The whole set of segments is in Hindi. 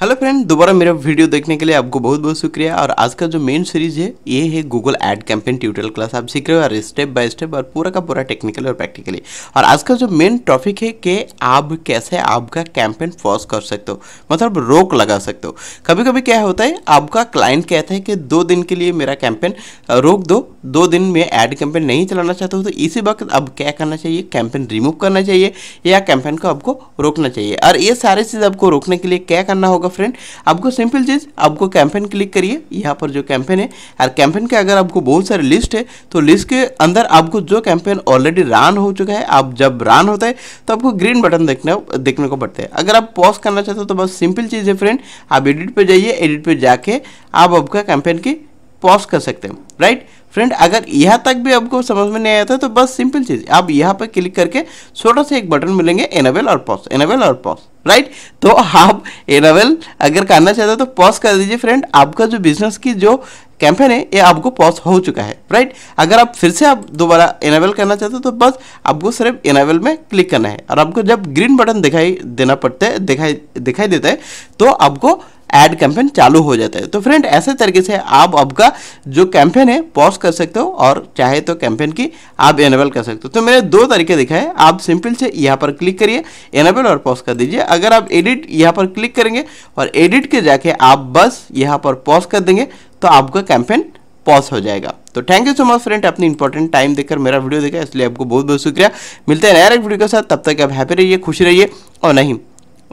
हेलो फ्रेंड दोबारा मेरा वीडियो देखने के लिए आपको बहुत बहुत शुक्रिया और आज का जो मेन सीरीज है ये है Google ad campaign tutorial class आप सीख रहे हो और स्टेप बाय स्टेप और पूरा का पूरा टेक्निकल और प्रैक्टिकली और आज का जो मेन टॉपिक है कि आप कैसे आपका कैंपेन पॉज कर सकते हो मतलब रोक लगा सकते हो कभी कभी क्या होता है आपका क्लाइंट कहता है कि दो दिन के लिए मेरा कैंपेन रोक दो दो दिन में एड कैंपेन नहीं चलाना चाहते हो तो इसी वक्त अब क्या करना चाहिए कैंपेन रिमूव करना चाहिए या कैंपेन को आपको रोकना चाहिए और ये सारे चीज़ आपको रोकने के लिए क्या करना होगा होगा फ्रेंड आपको सिंपल चीज़ आपको कैंपेन क्लिक करिए यहाँ पर जो कैंपेन है और कैंपेन के अगर आपको बहुत सारे लिस्ट है तो लिस्ट के अंदर आपको जो कैंपेन ऑलरेडी रन हो चुका है आप जब रन होता है तो आपको ग्रीन बटन देखने देखने को पड़ता है अगर आप पॉज करना चाहते हो तो बस सिंपल चीज़ है फ्रेंड आप एडिट पर जाइए एडिट पर जाके आप आपका कैंपेन की पॉज कर सकते हैं राइट फ्रेंड अगर यहाँ तक भी आपको समझ में नहीं आया था तो बस सिंपल चीज़ आप यहाँ पर क्लिक करके छोटा सा एक बटन मिलेंगे एनेबल और पॉज एनेबल और पॉज राइट तो आप एनावेल अगर करना चाहते हो तो पॉज कर दीजिए फ्रेंड आपका जो बिजनेस की जो कैंपेन है ये आपको पॉज हो चुका है राइट अगर आप फिर से आप दोबारा एनावेल करना चाहते हो तो बस आपको सिर्फ एनावेल में क्लिक करना है और आपको जब ग्रीन बटन दिखाई देना पड़ता है दिखाई दिखाई देता है तो आपको एड कैंपेन चालू हो जाता है तो फ्रेंड ऐसे तरीके से आप आपका जो कैंपेन है पॉज कर सकते हो और चाहे तो कैंपेन की आप एनेबल कर सकते हो तो मैंने दो तरीके दिखाए आप सिंपल से यहाँ पर क्लिक करिए एनेबल और पॉज कर दीजिए अगर आप एडिट यहाँ पर क्लिक करेंगे और एडिट के जाके आप बस यहाँ पर पॉज कर देंगे तो आपका कैंपेन पॉज हो जाएगा तो thank you so much friend अपनी इंपॉर्टेंट टाइम देखकर मेरा वीडियो देखा इसलिए आपको बहुत बहुत शुक्रिया मिलते हैं नया एक वीडियो के साथ तब तक आप हैप्पी रहिए खुश रहिए और नहीं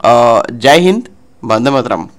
जय हिंद बंदे मतरम